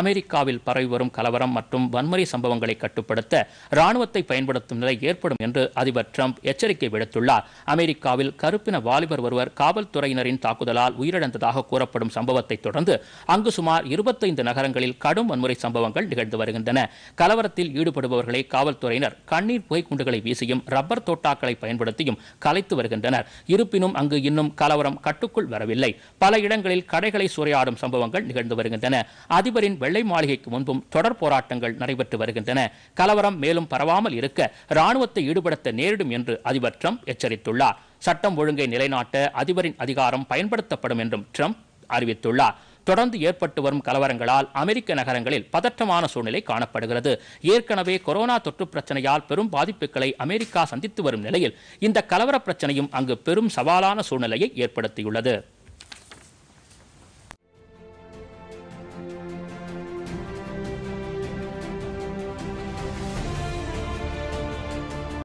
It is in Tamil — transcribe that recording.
அமெரிக்காவில் பரவி வரும் கலவரம் மற்றும் வன்முறை சம்பவங்களை கட்டுப்படுத்த ராணுவத்தை பயன்படுத்தும் நிலை ஏற்படும் என்று அதிபர் டிரம்ப் எச்சரிக்கை விடுத்துள்ளார் அமெரிக்காவில் கருப்பின வாலிபர் ஒருவர் காவல்துறையினரின் தாக்குதலால் உயிரிழந்ததாக கூறப்படும் சம்பவத்தை தொடர்ந்து அங்கு சுமார் இருபத்தைந்து நகரங்களில் கடும் வன்முறை சம்பவங்கள் நிகழ்ந்து வருகின்றன கலவரத்தில் ஈடுபடுபவர்களை காவல்துறையினர் கண்ணீர் புகைக்குண்டுகளை வீசியும் ரப்பர் தோட்டாக்களை பயன்படுத்தியும் கலைத்து வருகின்றனர் இருப்பினும் அங்கு இன்னும் கலவரம் கட்டுக்குள் வரவில்லை பல இடங்களில் கடைகளை சூறையாடும் சம்பவங்கள் நிகழ்ந்து வருகின்றன அதிபரின் தில்லியின் வெள்ளை மாளிகைக்கு முன்பும் தொடர் போராட்டங்கள் நடைபெற்று வருகின்றன கலவரம் மேலும் பரவாமல் இருக்க ராணுவத்தை ஈடுபடுத்த நேரிடும் என்று அதிபர் ட்ரம்ப் எச்சரித்துள்ளார் சட்டம் ஒழுங்கை நிலைநாட்ட அதிபரின் அதிகாரம் பயன்படுத்தப்படும் என்றும் ட்ரம்ப் அறிவித்துள்ளார் தொடர்ந்து ஏற்பட்டு வரும் கலவரங்களால் அமெரிக்க நகரங்களில் பதற்றமான சூழ்நிலை காணப்படுகிறது ஏற்கனவே கொரோனா தொற்று பிரச்சனையால் பெரும் பாதிப்புகளை அமெரிக்கா சந்தித்து வரும் நிலையில் இந்த கலவர பிரச்சனையும் அங்கு பெரும் சவாலான சூழ்நிலையை ஏற்படுத்தியுள்ளது